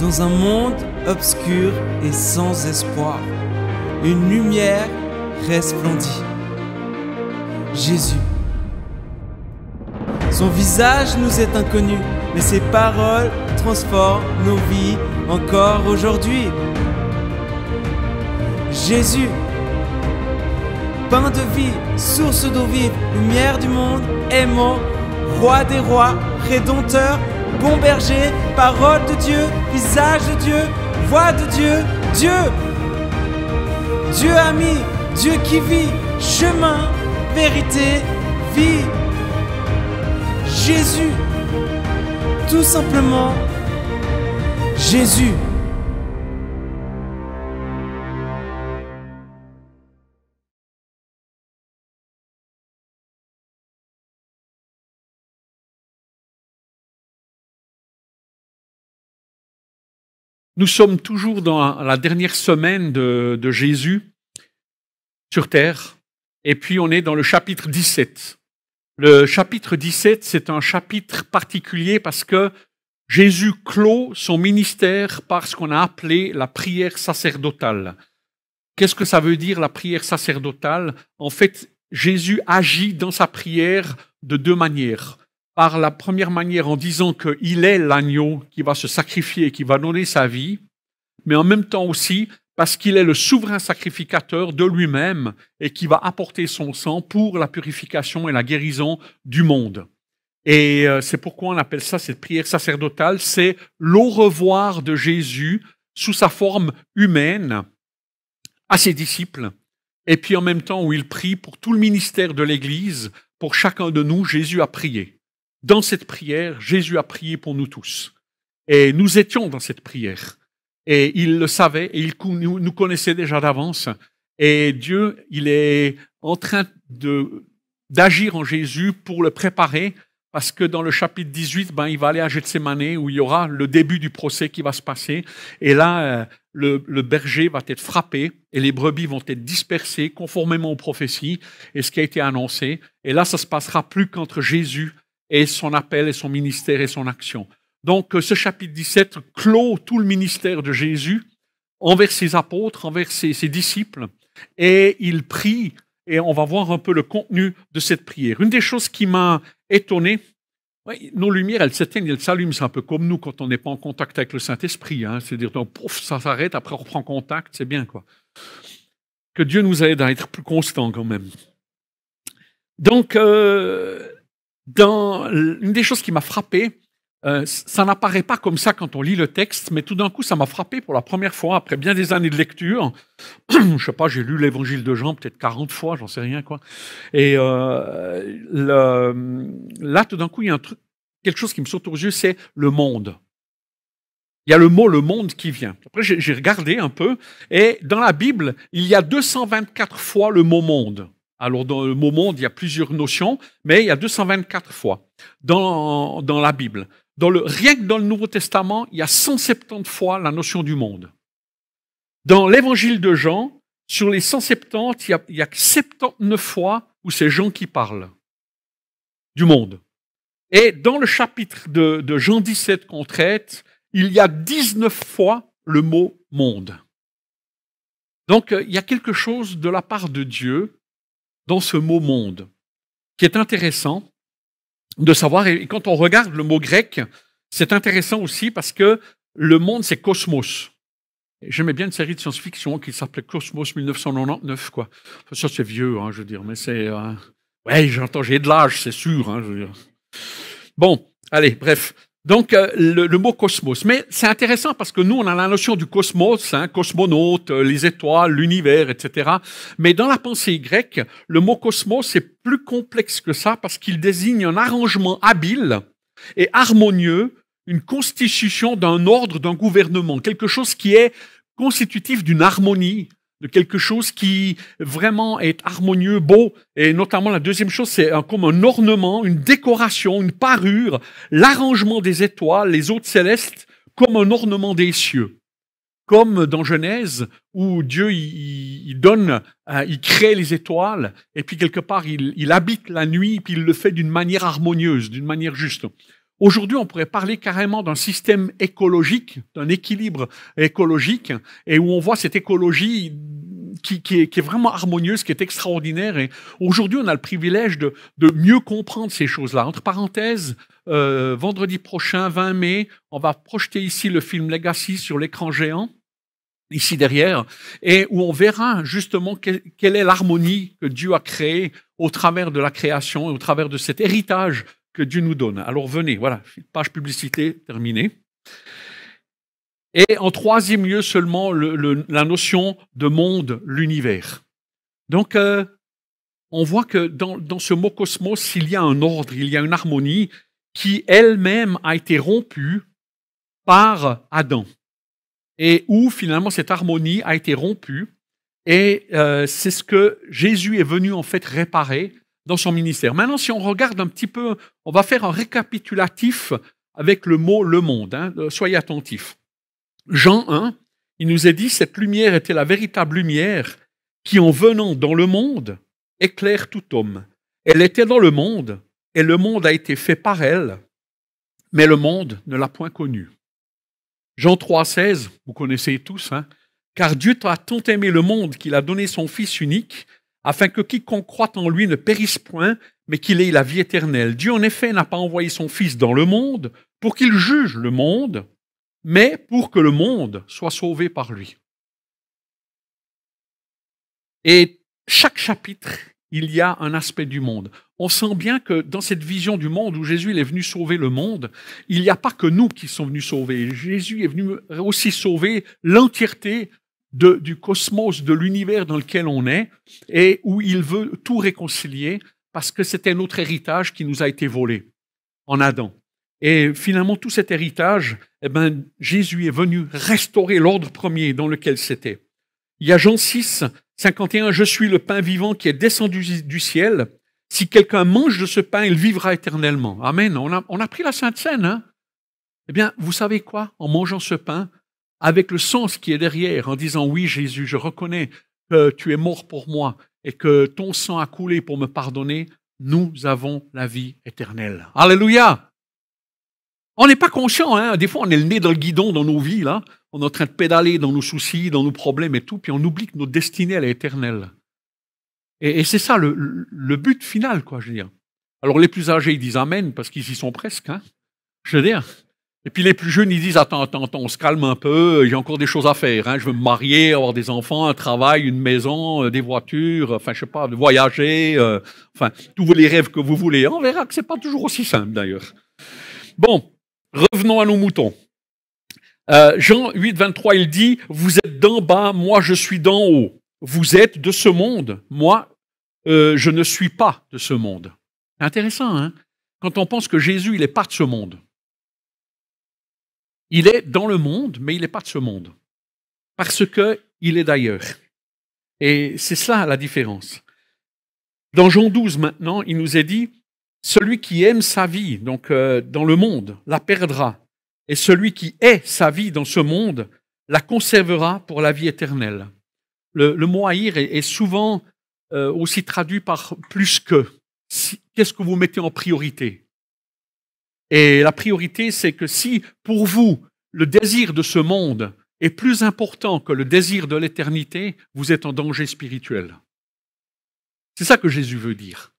Dans un monde obscur et sans espoir, une lumière resplendit. Jésus. Son visage nous est inconnu, mais ses paroles transforment nos vies encore aujourd'hui. Jésus, pain de vie, source d'eau vive, lumière du monde, aimant, roi des rois, rédempteur, bon berger, parole de Dieu, visage de Dieu, voix de Dieu, Dieu. Dieu ami, Dieu qui vit, chemin, vérité, vie. Jésus, tout simplement Jésus. Nous sommes toujours dans la dernière semaine de, Jésus sur terre, et puis on est dans le chapitre 17. Le chapitre 17, c'est un chapitre particulier parce que Jésus clôt son ministère par ce qu'on a appelé la prière sacerdotale. Qu'est-ce que ça veut dire la prière sacerdotale En fait, Jésus agit dans sa prière de deux manières par la première manière en disant qu'il est l'agneau qui va se sacrifier et qui va donner sa vie, mais en même temps aussi parce qu'il est le souverain sacrificateur de lui-même et qui va apporter son sang pour la purification et la guérison du monde. Et euh, c'est pourquoi on appelle ça cette prière sacerdotale, c'est l'au revoir de Jésus sous sa forme humaine à ses disciples, et puis en même temps où il prie pour tout le ministère de l'Église, pour chacun de nous, Jésus a prié dans cette prière, Jésus a prié pour nous tous. Et nous étions dans cette prière. Et il le savait et il nous connaissait déjà d'avance. Et Dieu, il est en train de, d'agir en Jésus pour le préparer, parce que dans le chapitre 18, ben, il va aller à Gethsemane où il y aura le début du procès qui va se passer. Et là, euh, le, le, berger va être frappé et les brebis vont être dispersées conformément aux prophéties et ce qui a été annoncé. Et là, ça se passera plus qu'entre Jésus et son appel et son ministère et son action. Donc euh, ce chapitre 17 clôt tout le ministère de Jésus envers ses apôtres, envers ses, disciples, et il prie, et on va voir un peu le contenu de cette prière. Une des choses qui m'a étonné, nos lumières, elles s'éteignent, elles s'allument. C'est un peu comme nous quand on n'est pas en contact avec le Saint-Esprit. Hein. C'est-à-dire, pouf, ça s'arrête, après on reprend contact, c'est bien. quoi. Que Dieu nous aide à être plus constants quand même. Donc, euh, une des choses qui m'a frappé, euh, ça n'apparaît pas comme ça quand on lit le texte, mais tout d'un coup, ça m'a frappé pour la première fois, après bien des années de lecture. je sais pas, j'ai lu l'évangile de Jean peut-être 40 fois, j'en sais rien, quoi. Et euh, là, tout d'un coup, il y a quelque chose qui me saute aux yeux, c'est le monde. Il y a le mot le monde qui vient. Après, j'ai regardé un peu, et dans la Bible, il y a 224 fois le mot monde. Alors, dans le mot monde, il y a plusieurs notions, mais il y a 224 fois dans, la Bible. Dans le, rien que dans le Nouveau Testament, il y a 170 fois la notion du monde. Dans l'évangile de Jean, sur les 170, il y a, 79 fois où c'est Jean qui parle du monde. Et dans le chapitre de, de Jean 17 qu'on traite, il y a 19 fois le mot monde. Donc, euh, il y a quelque chose de la part de Dieu dans ce mot monde, qui est intéressant de savoir. Et quand on regarde le mot grec, c'est intéressant aussi parce que le monde, c'est cosmos. J'aimais bien une série de science-fiction qui s'appelait Cosmos 1999, quoi. ça, c'est vieux, hein, je veux dire, mais c'est. Euh, ouais, j'entends, j'ai de l'âge, c'est sûr, hein, Bon, allez, bref. Donc, euh, le, mot cosmos. Mais c'est intéressant parce que nous, on a la notion du cosmos, hein, cosmonaute, euh, les étoiles, l'univers, etc. Mais dans la pensée grecque, le mot cosmos, est plus complexe que ça parce qu'il désigne un arrangement habile et harmonieux, une constitution d'un ordre, d'un gouvernement, quelque chose qui est constitutif d'une harmonie, de quelque chose qui vraiment est harmonieux, beau. Et notamment la deuxième chose, c'est comme un ornement, une décoration, une parure, l'arrangement des étoiles, les autres célestes, comme un ornement des cieux. Comme dans Genèse, où Dieu il, donne, hein, il crée les étoiles, et puis quelque part il, il habite la nuit, puis il le fait d'une manière harmonieuse, d'une manière juste. Aujourd'hui, on pourrait parler carrément d'un système écologique, d'un équilibre écologique, et où on voit cette écologie qui, qui, est, vraiment harmonieuse, qui est extraordinaire. Et aujourd'hui, on a le privilège de, mieux comprendre ces choses-là. Entre parenthèses, euh, vendredi prochain, 20 mai, on va projeter ici le film Legacy sur l'écran géant ici derrière, et où on verra justement quelle est l'harmonie que Dieu a créée au travers de la création et au travers de cet héritage Dieu nous donne. Alors venez, voilà, page publicité terminée. Et en troisième lieu seulement, la notion de monde, l'univers. Donc, euh, on voit que dans, ce mot cosmos, il y a un ordre, il y a une harmonie qui elle-même a été rompue par Adam. Et où finalement cette harmonie a été rompue. Et euh, c'est ce que Jésus est venu en fait réparer dans son ministère. Maintenant, si on regarde un petit peu, on va faire un récapitulatif avec le mot le monde. Hein. Euh, soyez attentifs. Jean 1, il nous est dit, cette lumière était la véritable lumière qui, en venant dans le monde, éclaire tout homme. Elle était dans le monde, et le monde a été fait par elle, mais le monde ne l'a point connue. Jean 3, 16, vous connaissez tous, hein, car Dieu a tant aimé le monde qu'il a donné son Fils unique, afin que quiconque croit en lui ne périsse point, mais qu'il ait la vie éternelle. Dieu en effet n'a pas envoyé son Fils dans le monde pour qu'il juge le monde, mais pour que le monde soit sauvé par lui. Et chaque chapitre, il y a un aspect du monde. On sent bien que dans cette vision du monde où Jésus est venu sauver le monde, il n'y a pas que nous qui sommes venus sauver. Jésus est venu aussi sauver l'entièreté du cosmos, de l'univers dans lequel on est, et où il veut tout réconcilier parce que c'était notre héritage qui nous a été volé en Adam. Et finalement, tout cet héritage, eh ben, Jésus est venu restaurer l'ordre premier dans lequel c'était. Il y a Jean 6, 51, Je suis le pain vivant qui est descendu du ciel. Si quelqu'un mange de ce pain, il vivra éternellement. Amen. On a, on a pris la Sainte Seine. Hein. Eh bien, vous savez quoi En mangeant ce pain, avec le sens qui est derrière, en disant oui Jésus, je reconnais que tu es mort pour moi et que ton sang a coulé pour me pardonner, nous avons la vie éternelle. Alléluia. On n'est pas conscient, hein? des fois on est le nez dans le guidon dans nos vies, là. on est en train de pédaler dans nos soucis, dans nos problèmes et tout, puis on oublie que notre destinée, elle est éternelle. Et, c'est ça le, le, but final, quoi, je veux dire. Alors les plus âgés, ils disent Amen parce qu'ils y sont presque. Hein? Je veux dire, et puis les plus jeunes, ils disent, attends, attends, attends on se calme un peu, j'ai encore des choses à faire. Hein. Je veux me marier, avoir des enfants, un travail, une maison, euh, des voitures, enfin, je sais pas, voyager, euh, enfin, tous les rêves que vous voulez. On verra que c'est pas toujours aussi simple, d'ailleurs. Bon, revenons à nos moutons. Euh, Jean 8, 23, il dit, vous êtes d'en bas, moi je suis d'en haut. Vous êtes de ce monde, moi je ne suis pas de ce monde. Intéressant, hein Quand on pense que Jésus, il est pas de ce monde. Il est dans le monde, mais il n'est pas de ce monde, parce qu'il est d'ailleurs. Et c'est cela la différence. Dans Jean 12 maintenant, il nous est dit, celui qui aime sa vie, donc euh, dans le monde, la perdra, et celui qui est sa vie dans ce monde, la conservera pour la vie éternelle. Le, mot haïr est, souvent euh, aussi traduit par plus que. Qu'est-ce que vous mettez en priorité et la priorité, c'est que si pour vous, le désir de ce monde est plus important que le désir de l'éternité, vous êtes en danger spirituel. C'est ça que Jésus veut dire.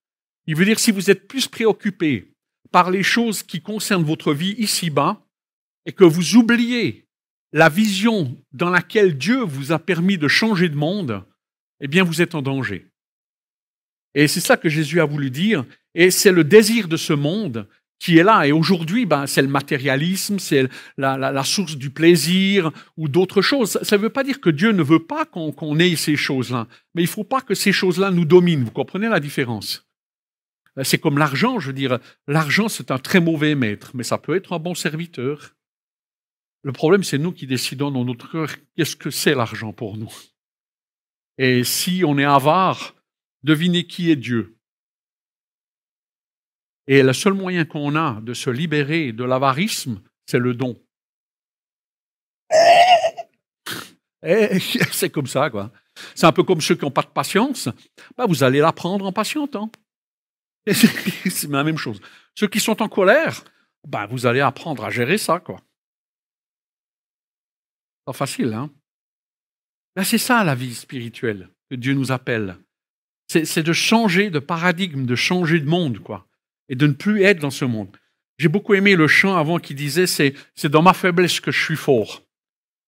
Il veut dire si vous êtes plus préoccupé par les choses qui concernent votre vie ici-bas et que vous oubliez la vision dans laquelle Dieu vous a permis de changer de monde, eh bien vous êtes en danger. Et c'est ça que Jésus a voulu dire, et c'est le désir de ce monde qui est là. Et aujourd'hui, ben, c'est le matérialisme, c'est la, source du plaisir ou d'autres choses. Ça ne veut pas dire que Dieu ne veut pas qu'on ait ces choses-là, mais il ne faut pas que ces choses-là nous dominent. Vous comprenez la différence euh, C'est comme l'argent, je veux dire, l'argent c'est un très mauvais maître, mais ça peut être un bon serviteur. Le problème, c'est nous qui décidons dans notre cœur qu'est-ce que c'est l'argent pour nous. Et si on est avare, devinez qui est Dieu. Et le seul moyen qu'on a de se libérer de l'avarisme, c'est le don. Eh, c'est comme ça, quoi. C'est un peu comme ceux qui n'ont pas de patience. Ben, vous allez l'apprendre en patientant. c'est la même chose. Ceux qui sont en colère, ben, vous allez apprendre à gérer ça, quoi. Pas facile, hein? Ben, c'est ça la vie spirituelle que Dieu nous appelle. C'est de changer de paradigme, de changer de monde, quoi et de ne plus être dans ce monde. J'ai beaucoup aimé le chant avant qui disait c'est, c'est dans ma faiblesse que je suis fort.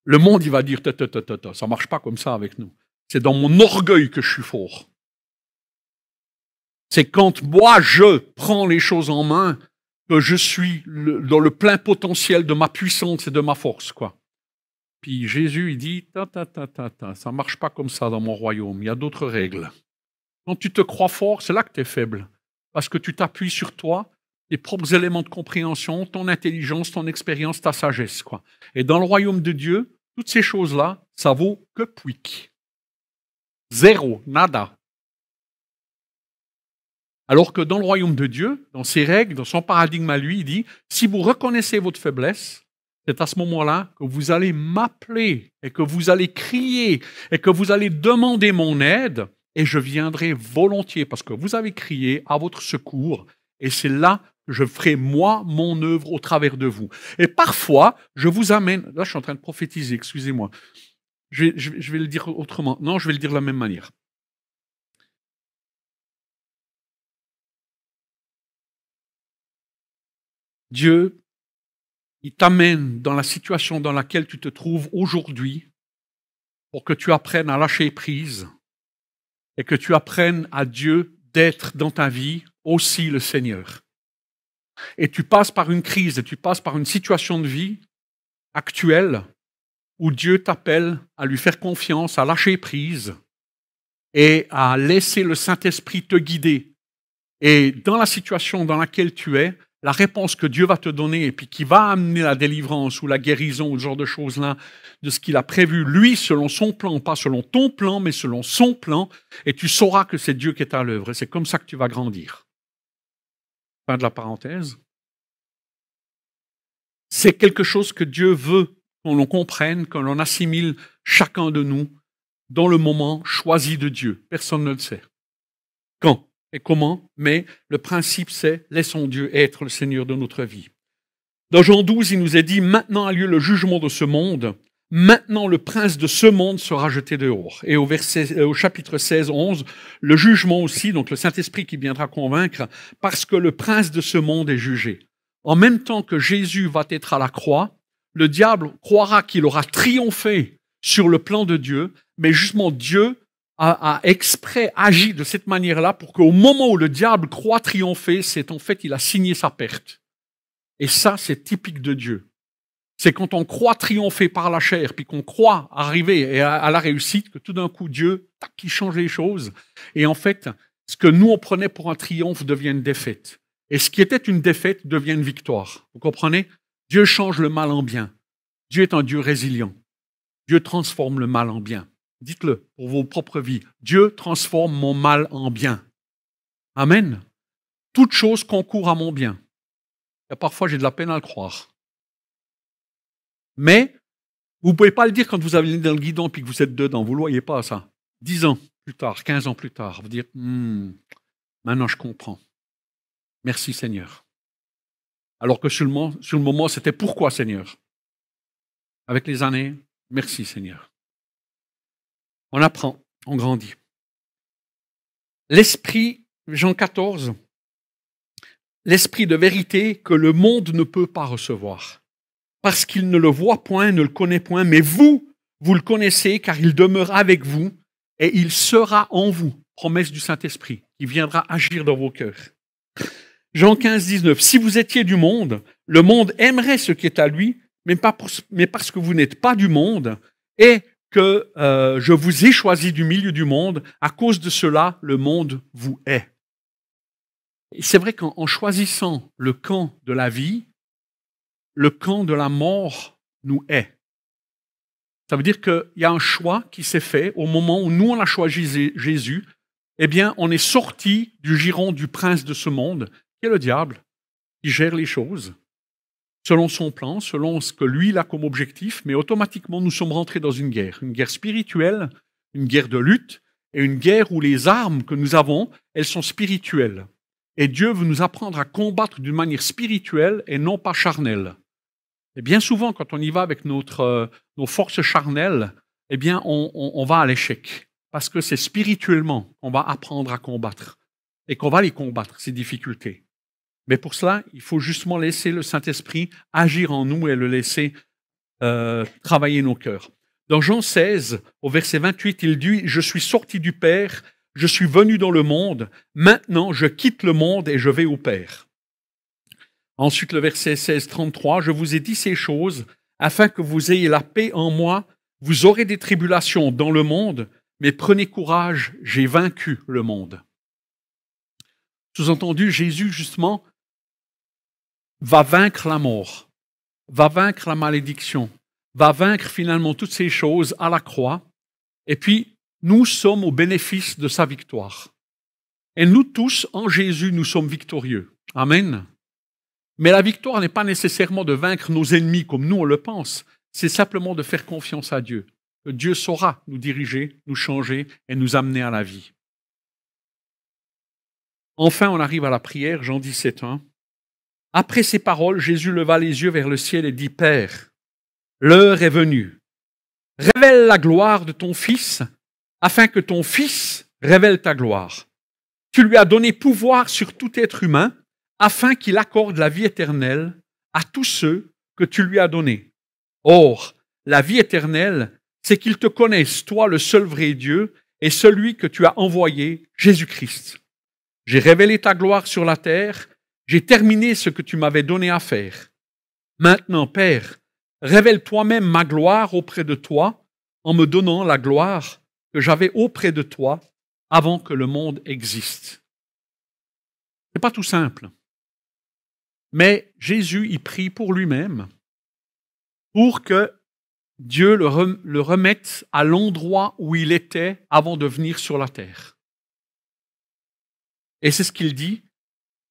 Le monde, il va dire ta, ta, ta, ta, ça marche pas comme ça avec nous. C'est dans mon orgueil que je suis fort. C'est quand moi, je prends les choses en main que je suis dans le plein potentiel de ma puissance et de ma force, quoi. Puis Jésus, il dit, ta, ta, ta, ta, ta, ça marche pas comme ça dans mon royaume, il y a d'autres règles. Quand tu te crois fort, c'est là que tu es faible parce que tu t'appuies sur toi, tes propres éléments de compréhension, ton intelligence, ton expérience, ta sagesse. Quoi. Et dans le royaume de Dieu, toutes ces choses-là, ça vaut que puic. Zéro, nada. Alors que dans le royaume de Dieu, dans ses règles, dans son paradigme à lui, il dit, si vous reconnaissez votre faiblesse, c'est à ce moment-là que vous allez m'appeler et que vous allez crier et que vous allez demander mon aide et je viendrai volontiers parce que vous avez crié à votre secours et c'est là que je ferai moi mon œuvre au travers de vous. Et parfois, je vous amène, là je suis en train de prophétiser, excusez-moi, je, vais le dire autrement, non, je vais le dire de la même manière. Dieu, il t'amène dans la situation dans laquelle tu te trouves aujourd'hui pour que tu apprennes à lâcher prise, et que tu apprennes à Dieu d'être dans ta vie aussi le Seigneur. Et tu passes par une crise, et tu passes par une situation de vie actuelle où Dieu t'appelle à lui faire confiance, à lâcher prise et à laisser le Saint-Esprit te guider. Et dans la situation dans laquelle tu es, la réponse que Dieu va te donner et puis qui va amener la délivrance ou la guérison ou ce genre de choses-là, de ce qu'il a prévu, lui, selon son plan, pas selon ton plan, mais selon son plan, et tu sauras que c'est Dieu qui est à l'œuvre, et c'est comme ça que tu vas grandir. Fin de la parenthèse. C'est quelque chose que Dieu veut qu'on l'on comprenne, qu'on l'on assimile chacun de nous dans le moment choisi de Dieu. Personne ne le sait et comment, mais le principe c'est laissons Dieu être le Seigneur de notre vie. Dans Jean 12, il nous est dit, maintenant a lieu le jugement de ce monde, maintenant le prince de ce monde sera jeté dehors. Et au, euh, au chapitre 16, 11, le jugement aussi, donc le Saint-Esprit qui viendra convaincre, parce que le prince de ce monde est jugé. En même temps que Jésus va être à la croix, le diable croira qu'il aura triomphé sur le plan de Dieu, mais justement Dieu a, exprès agi de cette manière-là pour qu'au moment où le diable croit triompher, c'est en fait, il a signé sa perte. Et ça, c'est typique de Dieu. C'est quand on croit triompher par la chair, puis qu'on croit arriver à, la réussite, que tout d'un coup, Dieu, tac, il change les choses. Et en fait, ce que nous, on prenait pour un triomphe devient une défaite. Et ce qui était une défaite devient une victoire. Vous comprenez Dieu change le mal en bien. Dieu est un Dieu résilient. Dieu transforme le mal en bien. Dites-le pour vos propres vies. Dieu transforme mon mal en bien. Amen. Toute chose concourt à mon bien. Et parfois, j'ai de la peine à le croire. Mais vous ne pouvez pas le dire quand vous avez dans le guidon et que vous êtes dedans. Vous ne voyez pas ça. Dix ans plus tard, quinze ans plus tard, vous dire hmm, maintenant je comprends. Merci Seigneur. Alors que sur le moment c'était pourquoi Seigneur Avec les années, merci Seigneur. On apprend, on grandit. L'esprit, Jean 14, l'esprit de vérité que le monde ne peut pas recevoir, parce qu'il ne le voit point, ne le connaît point, mais vous, vous le connaissez, car il demeure avec vous et il sera en vous. Promesse du Saint-Esprit, qui viendra agir dans vos cœurs. Jean 15, 19. Si vous étiez du monde, le monde aimerait ce qui est à lui, mais, mais parce que vous n'êtes pas du monde, et que euh, je vous ai choisi du milieu du monde, à cause de cela, le monde vous hait. C'est vrai qu'en choisissant le camp de la vie, le camp de la mort nous hait. Ça veut dire qu'il y a un choix qui s'est fait au moment où nous, on a choisi Jésus. Eh bien, on est sorti du giron du prince de ce monde, qui est le diable, qui gère les choses selon son plan, selon ce que lui a comme objectif, mais automatiquement nous sommes rentrés dans une guerre, une guerre spirituelle, une guerre de lutte, et une guerre où les armes que nous avons, elles sont spirituelles. Et Dieu veut nous apprendre à combattre d'une manière spirituelle et non pas charnelle. Et bien souvent, quand on y va avec notre, euh, nos forces charnelles, eh bien, on va à l'échec. Parce que c'est spirituellement qu'on va apprendre à combattre et qu'on va les combattre, ces difficultés. Mais pour cela, il faut justement laisser le Saint-Esprit agir en nous et le laisser euh, travailler nos cœurs. Dans Jean 16, au verset 28, il dit, Je suis sorti du Père, je suis venu dans le monde, maintenant je quitte le monde et je vais au Père. Ensuite, le verset 16, 33, Je vous ai dit ces choses afin que vous ayez la paix en moi. Vous aurez des tribulations dans le monde, mais prenez courage, j'ai vaincu le monde. Sous-entendu, Jésus, justement, va vaincre la mort, va vaincre la malédiction, va vaincre finalement toutes ces choses à la croix. Et puis, nous sommes au bénéfice de sa victoire. Et nous tous, en Jésus, nous sommes victorieux. Amen. Mais la victoire n'est pas nécessairement de vaincre nos ennemis comme nous on le pense. C'est simplement de faire confiance à Dieu. Dieu saura nous diriger, nous changer et nous amener à la vie. Enfin, on arrive à la prière, Jean 17, après ces paroles, Jésus leva les yeux vers le ciel et dit, Père, l'heure est venue. Révèle la gloire de ton Fils, afin que ton Fils révèle ta gloire. Tu lui as donné pouvoir sur tout être humain, afin qu'il accorde la vie éternelle à tous ceux que tu lui as donnés. Or, la vie éternelle, c'est qu'ils te connaissent, toi le seul vrai Dieu, et celui que tu as envoyé, Jésus-Christ. J'ai révélé ta gloire sur la terre, j'ai terminé ce que tu m'avais donné à faire. Maintenant, Père, révèle toi-même ma gloire auprès de toi en me donnant la gloire que j'avais auprès de toi avant que le monde existe. Ce n'est pas tout simple. Mais Jésus y prie pour lui-même, pour que Dieu le remette à l'endroit où il était avant de venir sur la terre. Et c'est ce qu'il dit,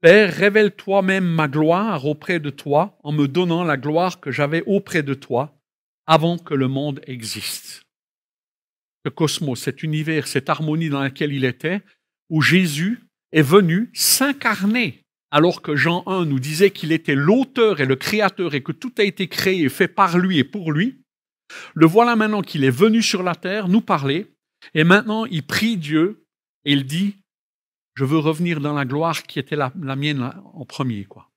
Père, révèle toi-même ma gloire auprès de toi en me donnant la gloire que j'avais auprès de toi avant que le monde existe. Ce cosmos, cet univers, cette harmonie dans laquelle il était, où Jésus est venu s'incarner, alors que Jean 1 nous disait qu'il était l'auteur et le créateur et que tout a été créé et fait par lui et pour lui, le voilà maintenant qu'il est venu sur la terre nous parler, et maintenant il prie Dieu et il dit, je veux revenir dans la gloire qui était la, mienne en premier. quoi.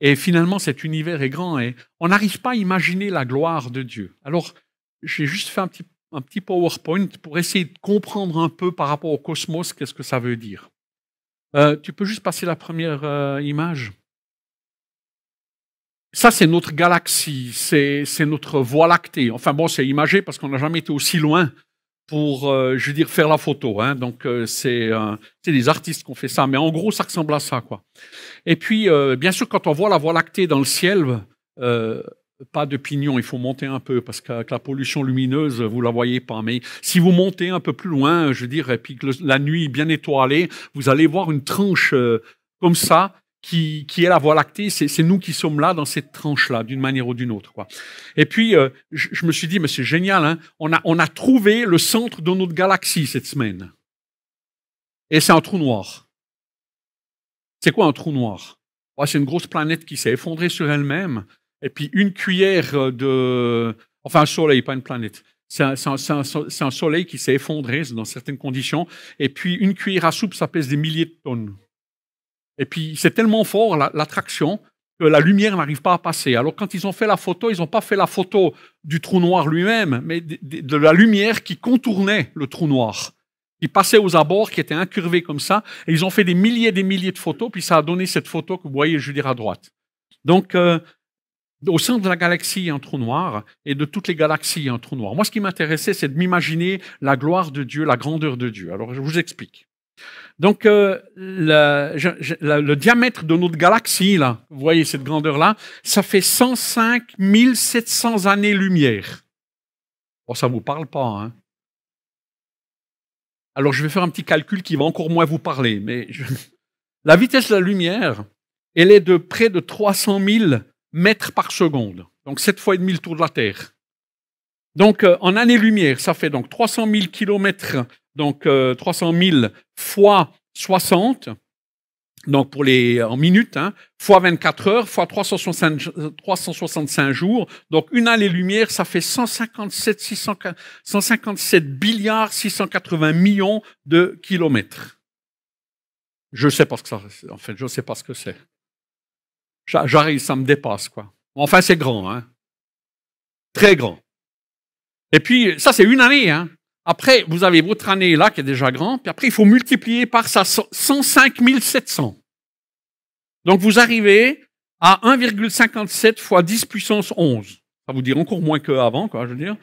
Et finalement, cet univers est grand et on n'arrive pas à imaginer la gloire de Dieu. Alors, j'ai juste fait un petit, PowerPoint pour essayer de comprendre un peu par rapport au cosmos, qu'est-ce que ça veut dire. Euh, tu peux juste passer la première euh, image ça, c'est notre galaxie, c'est notre voie lactée. Enfin bon, c'est imagé parce qu'on n'a jamais été aussi loin pour, euh, je veux dire, faire la photo. Hein. Donc, euh, euh, c'est des artistes qui ont fait ça. Mais en gros, ça ressemble à ça. quoi. Et puis, bien sûr, quand on voit la voie lactée dans le ciel, pas de pignon, il faut monter un peu parce qu'avec la pollution lumineuse, vous la voyez pas. Mais si vous montez un peu plus loin, je veux dire, et puis que la nuit bien étoilée, vous allez voir une tranche comme ça qui, qui est la Voie lactée. C'est nous qui sommes là dans cette tranche-là, d'une manière ou d'une autre. Quoi. Et puis, euh, je, me suis dit, mais c'est génial, hein, on, a, on a trouvé le centre de notre galaxie cette semaine. Et c'est un trou noir. C'est quoi un trou noir bah, C'est une grosse planète qui s'est effondrée sur elle-même. Et puis une cuillère de... Enfin, un soleil, pas une planète. C'est un, un, soleil qui s'est effondré dans certaines conditions. Et puis une cuillère à soupe, ça pèse des milliers de tonnes. Et puis, c'est tellement fort, l'attraction, que la lumière n'arrive pas à passer. Alors, quand ils ont fait la photo, ils n'ont pas fait la photo du trou noir lui-même, mais de, la lumière qui contournait le trou noir. qui passait aux abords, qui était incurvés comme ça, et ils ont fait des milliers et des milliers de photos, puis ça a donné cette photo que vous voyez, je veux dire, à droite. Donc, euh, au sein de la galaxie, il y a un trou noir, et de toutes les galaxies, il y a un trou noir. Moi, ce qui m'intéressait, c'est de m'imaginer la gloire de Dieu, la grandeur de Dieu. Alors, je vous explique. Donc, euh, le diamètre de notre galaxie, là, vous voyez cette grandeur-là, ça fait 105 700 années-lumière. Oh, ça ne vous parle pas. Hein? Alors, je vais faire un petit calcul qui va encore moins vous parler. Mais La vitesse de la lumière, elle est de près de 300 000 mètres par seconde. Donc, 7 fois et demi le tour de la Terre. Donc, euh, en année lumière ça fait donc 300 000 kilomètres donc 300 euh, 000 fois 60, donc pour les en minutes, hein, fois 24 heures, fois 365, jours, donc une année-lumière, ça fait 157, 600, 157 milliards 680 millions de kilomètres. Je sais pas ce que ça, en fait, je sais pas ce que c'est. J'arrive, ça me dépasse quoi. Enfin, c'est grand, hein. très grand. Et puis ça, c'est une année, hein. Après, vous avez votre année là qui est déjà grande, puis après, il faut multiplier par ça 105 700. Donc, vous arrivez à 1,57 fois 10 puissance 11. Ça vous dire encore moins qu'avant, quoi, je veux dire.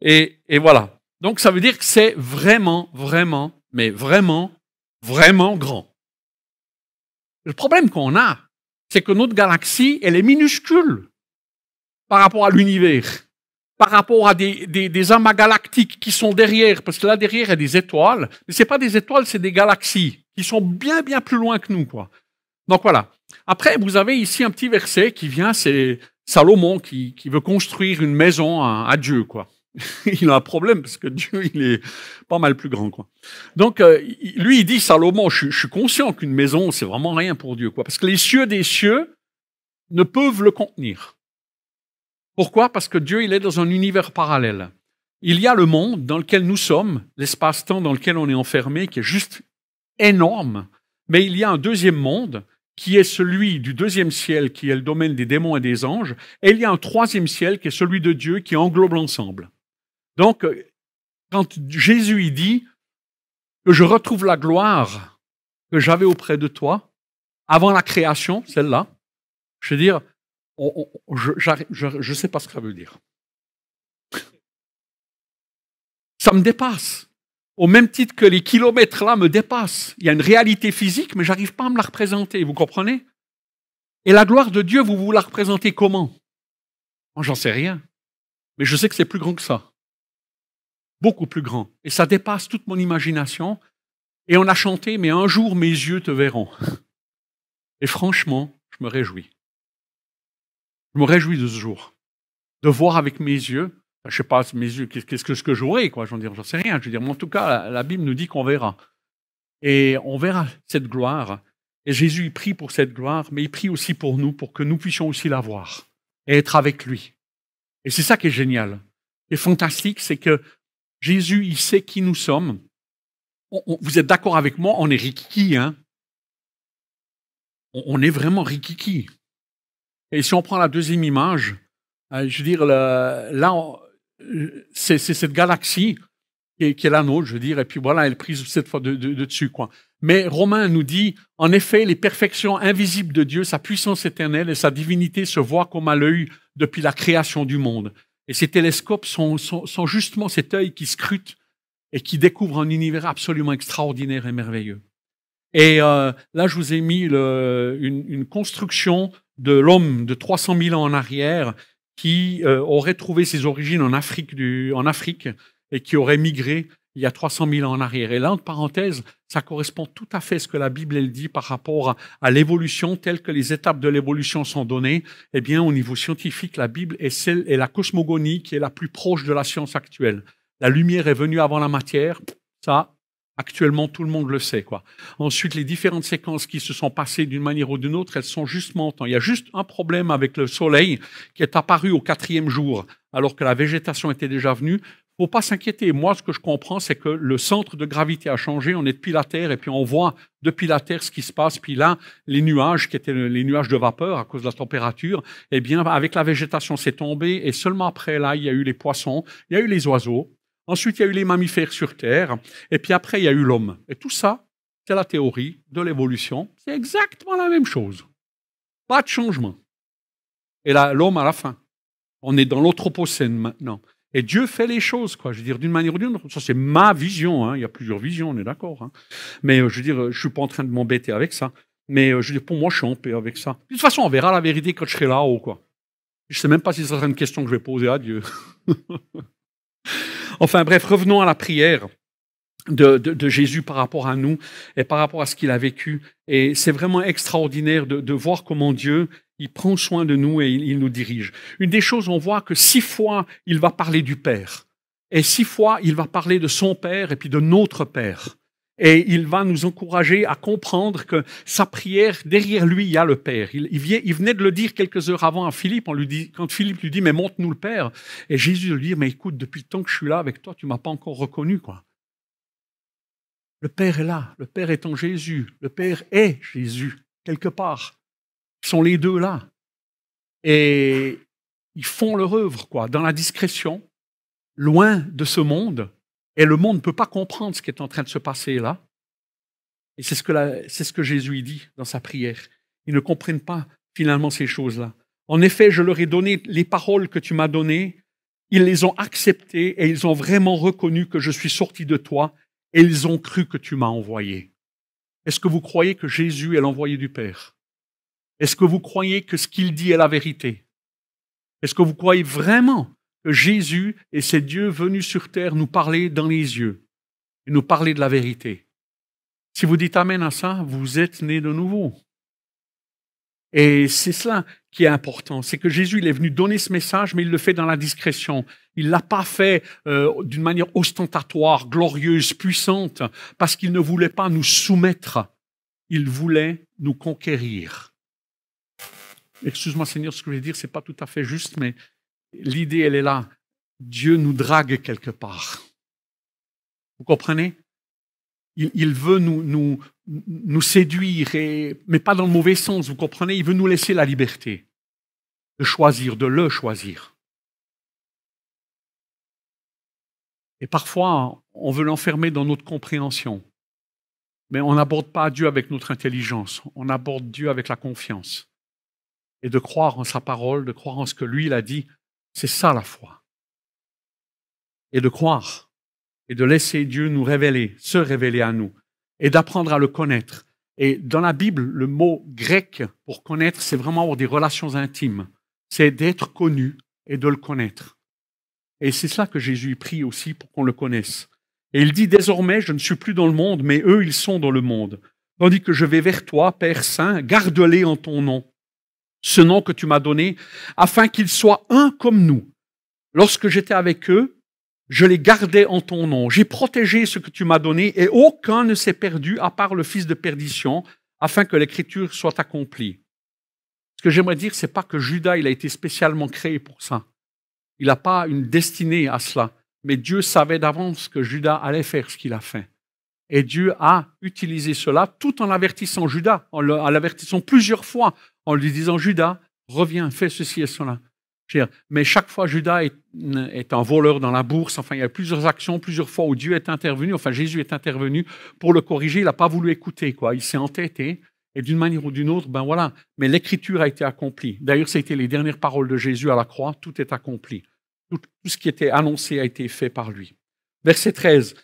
Et, et voilà. Donc, ça veut dire que c'est vraiment, vraiment, mais vraiment, vraiment grand. Le problème qu'on a, c'est que notre galaxie, elle est minuscule par rapport à l'univers par rapport à des, amas galactiques qui sont derrière, parce que là derrière il y a des étoiles, mais c'est pas des étoiles, c'est des galaxies qui sont bien bien plus loin que nous quoi. Donc voilà. Après vous avez ici un petit verset qui vient, c'est Salomon qui, veut construire une maison à, Dieu quoi. il a un problème parce que Dieu il est pas mal plus grand quoi. Donc euh, lui il dit Salomon, je, je suis conscient qu'une maison c'est vraiment rien pour Dieu quoi, parce que les cieux des cieux ne peuvent le contenir. Pourquoi Parce que Dieu, il est dans un univers parallèle. Il y a le monde dans lequel nous sommes, l'espace-temps dans lequel on est enfermé, qui est juste énorme, mais il y a un deuxième monde qui est celui du deuxième ciel, qui est le domaine des démons et des anges, et il y a un troisième ciel qui est celui de Dieu, qui englobe l'ensemble. Donc, quand Jésus dit que je retrouve la gloire que j'avais auprès de toi, avant la création, celle-là, je veux dire, je, ne sais pas ce que ça veut dire. Ça me dépasse. Au même titre que les kilomètres là me dépassent. Il y a une réalité physique, mais j'arrive pas à me la représenter. Vous comprenez Et la gloire de Dieu, vous vous la représentez comment Moi, j'en sais rien. Mais je sais que c'est plus grand que ça. Beaucoup plus grand. Et ça dépasse toute mon imagination. Et on a chanté, mais un jour mes yeux te verront. Et franchement, je me réjouis. Je me réjouis de ce jour, de voir avec mes yeux, je sais pas mes yeux, qu'est-ce que, ce que j'aurai, quoi, j'en dire, j'en sais rien. Je veux dire, mais en tout cas, la, Bible nous dit qu'on verra. Et on verra cette gloire. Et Jésus, il prie pour cette gloire, mais il prie aussi pour nous, pour que nous puissions aussi la voir et être avec lui. Et c'est ça qui est génial. Et fantastique, c'est que Jésus, il sait qui nous sommes. vous êtes d'accord avec moi, on est rikiki, hein on, on est vraiment rikiki. Et si on prend la deuxième image, euh, je veux dire, là, c'est cette galaxie qui est, qui est, la nôtre, je veux dire, et puis voilà, elle est prise cette fois de, dessus, quoi. Mais Romain nous dit, en effet, les perfections invisibles de Dieu, sa puissance éternelle et sa divinité se voient comme à l'œil depuis la création du monde. Et ces télescopes sont, justement cet œil qui scrute et qui découvre un univers absolument extraordinaire et merveilleux. Et euh, là, je vous ai mis le, une, une, construction de l'homme de 300 000 ans en arrière qui euh, aurait trouvé ses origines en Afrique, du, en Afrique et qui aurait migré il y a 300 000 ans en arrière. Et là, entre parenthèses, ça correspond tout à fait à ce que la Bible elle dit par rapport à, l'évolution, telle que les étapes de l'évolution sont données. Eh bien, au niveau scientifique, la Bible est celle est la cosmogonie qui est la plus proche de la science actuelle. La lumière est venue avant la matière. Ça, Actuellement, tout le monde le sait. Quoi. Ensuite, les différentes séquences qui se sont passées d'une manière ou d'une autre, elles sont justement en Il y a juste un problème avec le soleil qui est apparu au quatrième jour, alors que la végétation était déjà venue. Il faut pas s'inquiéter. Moi, ce que je comprends, c'est que le centre de gravité a changé. On est depuis la Terre et puis on voit depuis la Terre ce qui se passe. Puis là, les nuages, qui étaient les nuages de vapeur à cause de la température, eh bien, avec la végétation, c'est tombé. Et seulement après, là, il y a eu les poissons, il y a eu les oiseaux. Ensuite, il y a eu les mammifères sur Terre. Et puis après, il y a eu l'homme. Et tout ça, c'est la théorie de l'évolution. C'est exactement la même chose. Pas de changement. Et là, l'homme à la fin. On est dans l'anthropocène maintenant. Et Dieu fait les choses, quoi. Je veux dire, d'une manière ou d'une autre. Ça, c'est ma vision. Hein. Il y a plusieurs visions, on est d'accord. Hein. Mais euh, je veux dire, euh, je suis pas en train de m'embêter avec ça. Mais euh, je veux dire, pour moi, je suis en paix avec ça. De toute façon, on verra la vérité quand je serai là-haut, quoi. Je sais même pas si ça sera une question que je vais poser à Dieu. Enfin bref, revenons à la prière. De, Jésus par rapport à nous et par rapport à ce qu'il a vécu. Et c'est vraiment extraordinaire de, voir comment Dieu, il prend soin de nous et il, nous dirige. Une des choses, on voit que six fois, il va parler du Père. Et six fois, il va parler de son Père et puis de notre Père. Et il va nous encourager à comprendre que sa prière, derrière lui, il y a le Père. Il, venait de le dire quelques heures avant à Philippe, on lui dit, quand Philippe lui dit, mais monte nous le Père. Et Jésus lui dit, mais écoute, depuis le temps que je suis là avec toi, tu m'as pas encore reconnu, quoi. Le Père est là, le Père est en Jésus, le Père est Jésus, quelque part. Ils sont les deux là. Et ils font leur œuvre, quoi, dans la discrétion, loin de ce monde, et le monde ne peut pas comprendre ce qui est en train de se passer là. Et c'est ce que, ce que Jésus dit dans sa prière. Ils ne comprennent pas finalement ces choses-là. En effet, je leur ai donné les paroles que tu m'as données. Ils les ont acceptées et ils ont vraiment reconnu que je suis sorti de toi et ils ont cru que tu m'as envoyé. Est-ce que vous croyez que Jésus est l'envoyé du Père Est-ce que vous croyez que ce qu'il dit est la vérité Est-ce que vous croyez vraiment Jésus et ses dieux venus sur terre nous parler dans les yeux et nous parler de la vérité. Si vous dites Amen à ça, vous êtes né de nouveau. Et c'est cela qui est important, c'est que Jésus il est venu donner ce message, mais il le fait dans la discrétion. Il l'a pas fait euh, d'une manière ostentatoire, glorieuse, puissante, parce qu'il ne voulait pas nous soumettre. Il voulait nous conquérir. Excuse-moi, Seigneur, ce que je vais dire, c'est pas tout à fait juste, mais l'idée, elle est là. Dieu nous drague quelque part. Vous comprenez il, veut nous, nous, nous séduire, mais pas dans le mauvais sens, vous comprenez Il veut nous laisser la liberté de choisir, de le choisir. Et parfois, on veut l'enfermer dans notre compréhension. Mais on n'aborde pas Dieu avec notre intelligence, on aborde Dieu avec la confiance. Et de croire en sa parole, de croire en ce que lui, il a dit, c'est ça la foi. Et de croire et de laisser Dieu nous révéler, se révéler à nous et d'apprendre à le connaître. Et dans la Bible, le mot grec pour connaître, c'est vraiment avoir des relations intimes. C'est d'être connu et de le connaître. Et c'est cela que Jésus prie aussi pour qu'on le connaisse. Et il dit désormais, je ne suis plus dans le monde, mais eux, ils sont dans le monde. Tandis que je vais vers toi, Père Saint, garde-les en ton nom, ce nom que tu m'as donné, afin qu'ils soient un comme nous. Lorsque j'étais avec eux, je les gardais en ton nom. J'ai protégé ce que tu m'as donné, et aucun ne s'est perdu à part le fils de perdition, afin que l'écriture soit accomplie. Ce que j'aimerais dire, c'est pas que Judas, il a été spécialement créé pour ça. Il n'a pas une destinée à cela. Mais Dieu savait d'avance que Judas allait faire ce qu'il a fait. Et Dieu a utilisé cela tout en avertissant Judas, en l'avertissant plusieurs fois, en lui disant Judas, reviens, fais ceci et cela. Mais chaque fois, Judas est, un voleur dans la bourse. Enfin, il y a plusieurs actions, plusieurs fois où Dieu est intervenu, enfin Jésus est intervenu pour le corriger. Il n'a pas voulu écouter, quoi. Il s'est entêté. Et d'une manière ou d'une autre, ben voilà. Mais l'écriture a été accomplie. D'ailleurs, c'était les dernières paroles de Jésus à la croix. Tout est accompli. Tout, tout ce qui était annoncé a été fait par lui. Verset 13.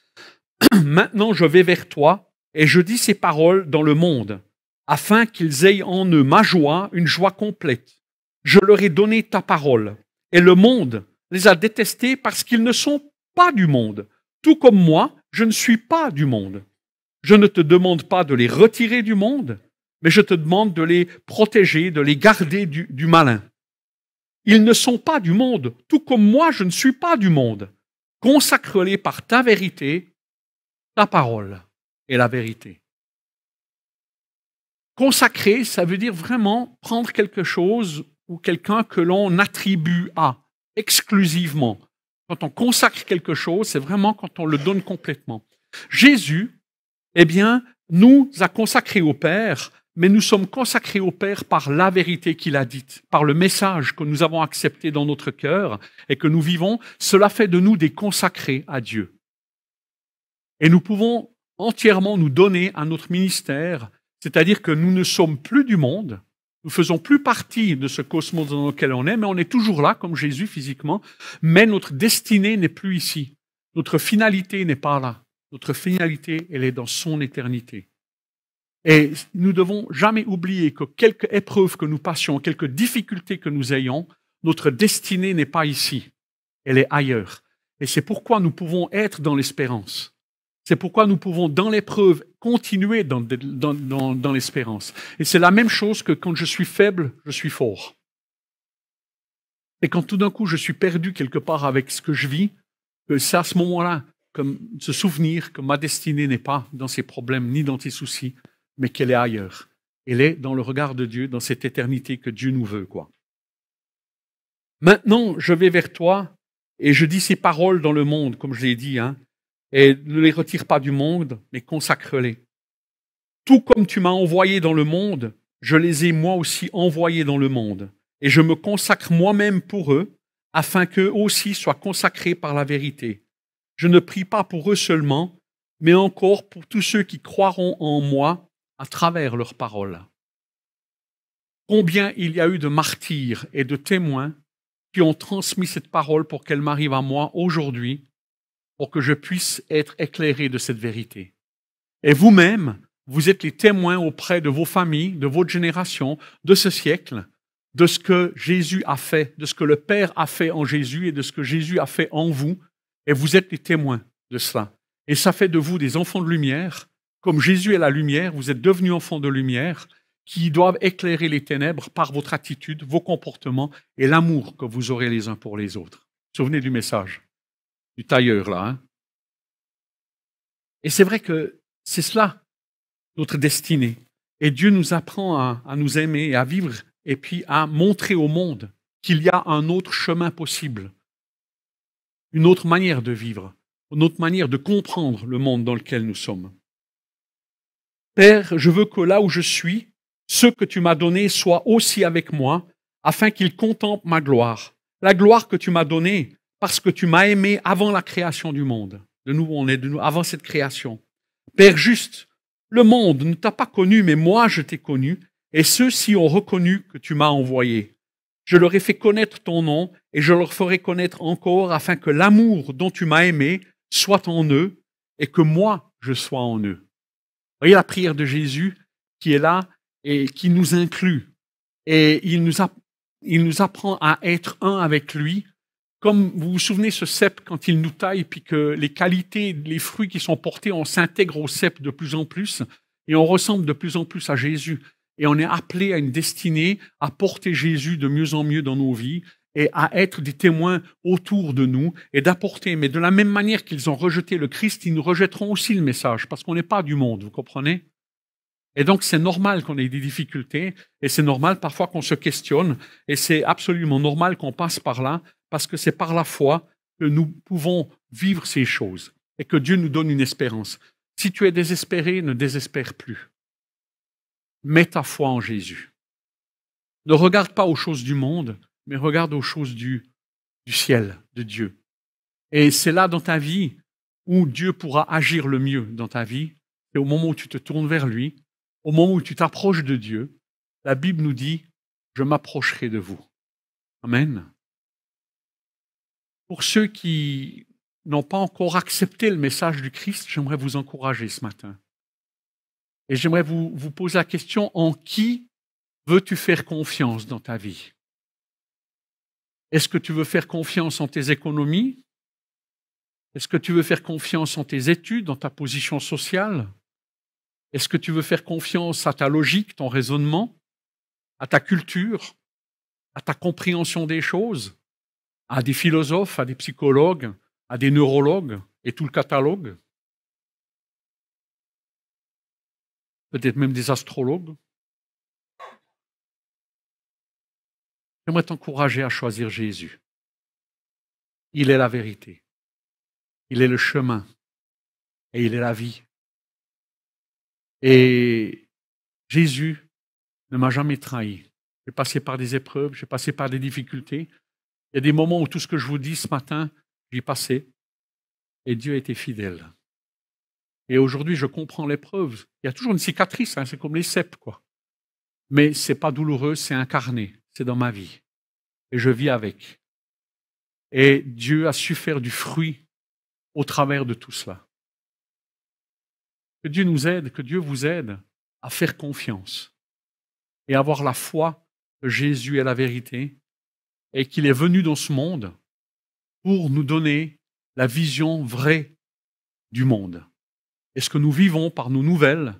Maintenant je vais vers toi et je dis ces paroles dans le monde, afin qu'ils aient en eux ma joie, une joie complète. Je leur ai donné ta parole, et le monde les a détestés parce qu'ils ne sont pas du monde, tout comme moi, je ne suis pas du monde. Je ne te demande pas de les retirer du monde, mais je te demande de les protéger, de les garder du, du malin. Ils ne sont pas du monde, tout comme moi je ne suis pas du monde. Consacre-les par ta vérité, la parole est la vérité. Consacrer, ça veut dire vraiment prendre quelque chose ou quelqu'un que l'on attribue à exclusivement. Quand on consacre quelque chose, c'est vraiment quand on le donne complètement. Jésus, eh bien, nous a consacrés au Père, mais nous sommes consacrés au Père par la vérité qu'il a dite, par le message que nous avons accepté dans notre cœur et que nous vivons. Cela fait de nous des consacrés à Dieu. Et nous pouvons entièrement nous donner à notre ministère, c'est-à-dire que nous ne sommes plus du monde, nous faisons plus partie de ce cosmos dans lequel on est, mais on est toujours là, comme Jésus physiquement, mais notre destinée n'est plus ici. Notre finalité n'est pas là. Notre finalité, elle est dans son éternité. Et nous devons jamais oublier que quelque épreuve que nous passions, quelque difficulté que nous ayons, notre destinée n'est pas ici. Elle est ailleurs. Et c'est pourquoi nous pouvons être dans l'espérance. C'est pourquoi nous pouvons, dans l'épreuve, continuer dans, l'espérance. Et c'est la même chose que quand je suis faible, je suis fort. Et quand tout d'un coup je suis perdu quelque part avec ce que je vis, euh, c'est à ce moment-là, comme se souvenir que ma destinée n'est pas dans ses problèmes ni dans ses soucis, mais qu'elle est ailleurs. Elle est dans le regard de Dieu, dans cette éternité que Dieu nous veut, quoi. Maintenant, je vais vers toi et je dis ces paroles dans le monde, comme je l'ai dit, hein et ne les retire pas du monde, mais consacre-les. Tout comme tu m'as envoyé dans le monde, je les ai moi aussi envoyés dans le monde, et je me consacre moi-même pour eux, afin qu'eux aussi soient consacrés par la vérité. Je ne prie pas pour eux seulement, mais encore pour tous ceux qui croiront en moi à travers leurs paroles. Combien il y a eu de martyrs et de témoins qui ont transmis cette parole pour qu'elle m'arrive à moi aujourd'hui pour que je puisse être éclairé de cette vérité. Et vous-même, vous êtes les témoins auprès de vos familles, de votre génération, de ce siècle, de ce que Jésus a fait, de ce que le Père a fait en Jésus et de ce que Jésus a fait en vous. Et vous êtes les témoins de cela. Et ça fait de vous des enfants de lumière. Comme Jésus est la lumière, vous êtes devenus enfants de lumière qui doivent éclairer les ténèbres par votre attitude, vos comportements et l'amour que vous aurez les uns pour les autres. Souvenez du message du tailleur, là. Hein. Et c'est vrai que c'est cela, notre destinée. Et Dieu nous apprend à, nous aimer à vivre, et puis à montrer au monde qu'il y a un autre chemin possible, une autre manière de vivre, une autre manière de comprendre le monde dans lequel nous sommes. Père, je veux que là où je suis, ceux que tu m'as donné soit aussi avec moi, afin qu'ils contemplent ma gloire. La gloire que tu m'as donnée, parce que tu m'as aimé avant la création du monde. De nouveau, on est de nous avant cette création. Père juste, le monde ne t'a pas connu, mais moi je t'ai connu, et ceux-ci ont reconnu que tu m'as envoyé. Je leur ai fait connaître ton nom, et je leur ferai connaître encore, afin que l'amour dont tu m'as aimé soit en eux, et que moi je sois en eux. Voyez la prière de Jésus qui est là et qui nous inclut. Et il nous apprend à être un avec lui comme vous vous souvenez, ce cep, quand il nous taille, puis que les qualités, les fruits qui sont portés, on s'intègre au cep de plus en plus, et on ressemble de plus en plus à Jésus. Et on est appelé à une destinée, à porter Jésus de mieux en mieux dans nos vies, et à être des témoins autour de nous, et d'apporter. Mais de la même manière qu'ils ont rejeté le Christ, ils nous rejetteront aussi le message, parce qu'on n'est pas du monde, vous comprenez et donc, c'est normal qu'on ait des difficultés, et c'est normal parfois qu'on se questionne, et c'est absolument normal qu'on passe par là, parce que c'est par la foi que nous pouvons vivre ces choses et que Dieu nous donne une espérance. Si tu es désespéré, ne désespère plus. Mets ta foi en Jésus. Ne regarde pas aux choses du monde, mais regarde aux choses du, ciel, de Dieu. Et c'est là dans ta vie où Dieu pourra agir le mieux dans ta vie. et au moment où tu te tournes vers lui, au moment où tu t'approches de Dieu. La Bible nous dit, je m'approcherai de vous. Amen. Pour ceux qui n'ont pas encore accepté le message du Christ, j'aimerais vous encourager ce matin. Et j'aimerais vous, vous poser la question, en qui veux-tu faire confiance dans ta vie Est-ce que tu veux faire confiance en tes économies Est-ce que tu veux faire confiance en tes études, dans ta position sociale Est-ce que tu veux faire confiance à ta logique, ton raisonnement, à ta culture, à ta compréhension des choses à des philosophes, à des psychologues, à des neurologues et tout le catalogue. Peut-être même des astrologues. J'aimerais t'encourager à choisir Jésus. Il est la vérité. Il est le chemin. Et il est la vie. Et Jésus ne m'a jamais trahi. J'ai passé par des épreuves, j'ai passé par des difficultés, il y a des moments où tout ce que je vous dis ce matin, j'y passais Et Dieu a été fidèle. Et aujourd'hui, je comprends l'épreuve. Il y a toujours une cicatrice, hein, c'est comme les ceps, quoi. Mais c'est pas douloureux, c'est incarné, c'est dans ma vie. Et je vis avec. Et Dieu a su faire du fruit au travers de tout cela. Que Dieu nous aide, que Dieu vous aide à faire confiance et avoir la foi que Jésus est la vérité et qu'il est venu dans ce monde pour nous donner la vision vraie du monde. Et ce que nous vivons par nos nouvelles,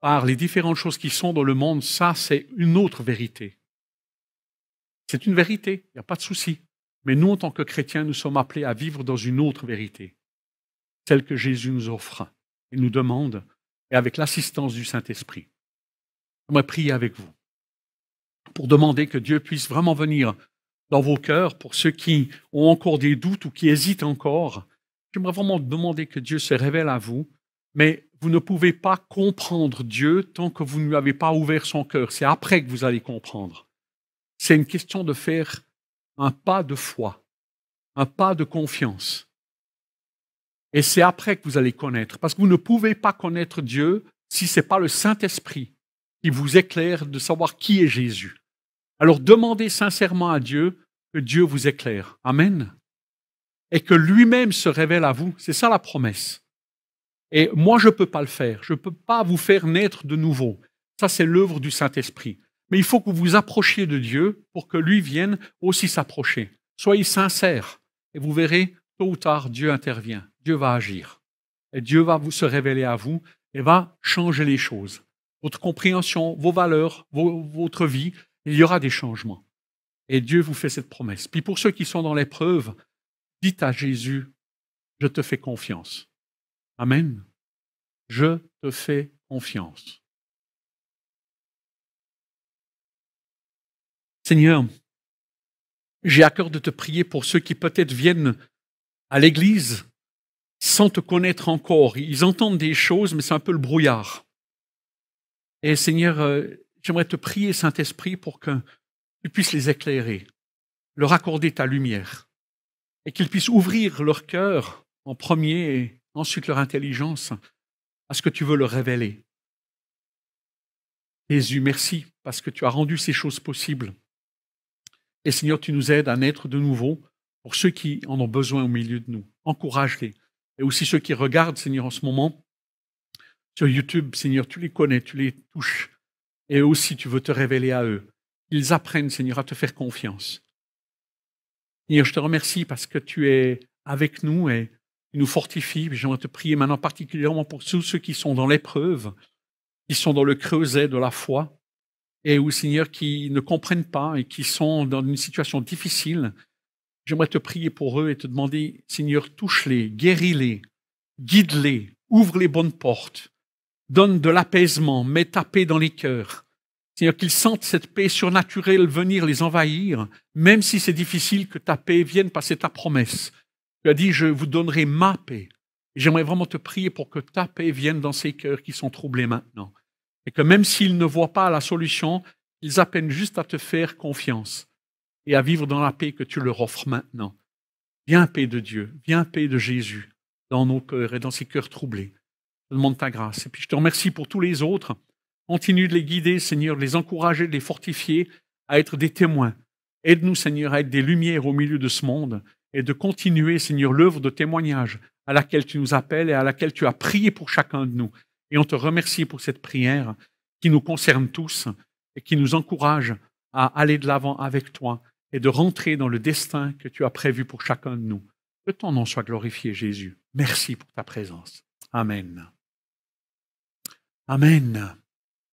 par les différentes choses qui sont dans le monde, ça c'est une autre vérité. C'est une vérité, il n'y a pas de souci. Mais nous, en tant que chrétiens, nous sommes appelés à vivre dans une autre vérité, celle que Jésus nous offre et nous demande, et avec l'assistance du Saint-Esprit. J'aimerais prier avec vous pour demander que Dieu puisse vraiment venir dans vos cœurs pour ceux qui ont encore des doutes ou qui hésitent encore. J'aimerais vraiment demander que Dieu se révèle à vous, mais vous ne pouvez pas comprendre Dieu tant que vous ne lui avez pas ouvert son cœur. C'est après que vous allez comprendre. C'est une question de faire un pas de foi, un pas de confiance. Et c'est après que vous allez connaître, parce que vous ne pouvez pas connaître Dieu si ce n'est pas le Saint-Esprit qui vous éclaire de savoir qui est Jésus. Alors demandez sincèrement à Dieu que Dieu vous éclaire. Amen. Et que lui-même se révèle à vous. C'est ça la promesse. Et moi, je ne peux pas le faire. Je ne peux pas vous faire naître de nouveau. Ça, c'est l'œuvre du Saint-Esprit. Mais il faut que vous vous approchiez de Dieu pour que lui vienne aussi s'approcher. Soyez sincères et vous verrez, tôt ou tard, Dieu intervient. Dieu va agir. Et Dieu va vous se révéler à vous et va changer les choses. Votre compréhension, vos valeurs, votre vie, il y aura des changements. Et Dieu vous fait cette promesse. Puis pour ceux qui sont dans l'épreuve, dites à Jésus, je te fais confiance. Amen. Je te fais confiance. Seigneur, j'ai à cœur de te prier pour ceux qui peut-être viennent à l'Église sans te connaître encore. Ils entendent des choses, mais c'est un peu le brouillard. Et Seigneur, euh, J'aimerais te prier, Saint-Esprit, pour que tu puisses les éclairer, leur accorder ta lumière, et qu'ils puissent ouvrir leur cœur en premier et ensuite leur intelligence à ce que tu veux leur révéler. Jésus, merci parce que tu as rendu ces choses possibles. Et Seigneur, tu nous aides à naître de nouveau pour ceux qui en ont besoin au milieu de nous. Encourage-les. Et aussi ceux qui regardent, Seigneur, en ce moment, sur YouTube, Seigneur, tu les connais, tu les touches. Et aussi, tu veux te révéler à eux. Ils apprennent, Seigneur, à te faire confiance. Seigneur, je te remercie parce que tu es avec nous et tu nous fortifies. J'aimerais te prier maintenant particulièrement pour tous ceux qui sont dans l'épreuve, qui sont dans le creuset de la foi, et où Seigneur, qui ne comprennent pas et qui sont dans une situation difficile. J'aimerais te prier pour eux et te demander, Seigneur, touche-les, guéris-les, guide-les, ouvre les bonnes portes donne de l'apaisement, met ta paix dans les cœurs. Seigneur, qu'ils sentent cette paix surnaturelle venir les envahir, même si c'est difficile que ta paix vienne parce que ta promesse. Tu as dit, je vous donnerai ma paix. J'aimerais vraiment te prier pour que ta paix vienne dans ces cœurs qui sont troublés maintenant. Et que même s'ils ne voient pas la solution, ils appellent juste à te faire confiance et à vivre dans la paix que tu leur offres maintenant. Viens paix de Dieu, viens paix de Jésus dans nos cœurs et dans ces cœurs troublés demande ta grâce. Et puis je te remercie pour tous les autres. Continue de les guider, Seigneur, de les encourager, de les fortifier à être des témoins. Aide-nous, Seigneur, à être des lumières au milieu de ce monde et de continuer, Seigneur, l'œuvre de témoignage à laquelle tu nous appelles et à laquelle tu as prié pour chacun de nous. Et on te remercie pour cette prière qui nous concerne tous et qui nous encourage à aller de l'avant avec toi et de rentrer dans le destin que tu as prévu pour chacun de nous. Que ton nom soit glorifié, Jésus. Merci pour ta présence. Amen. Amen.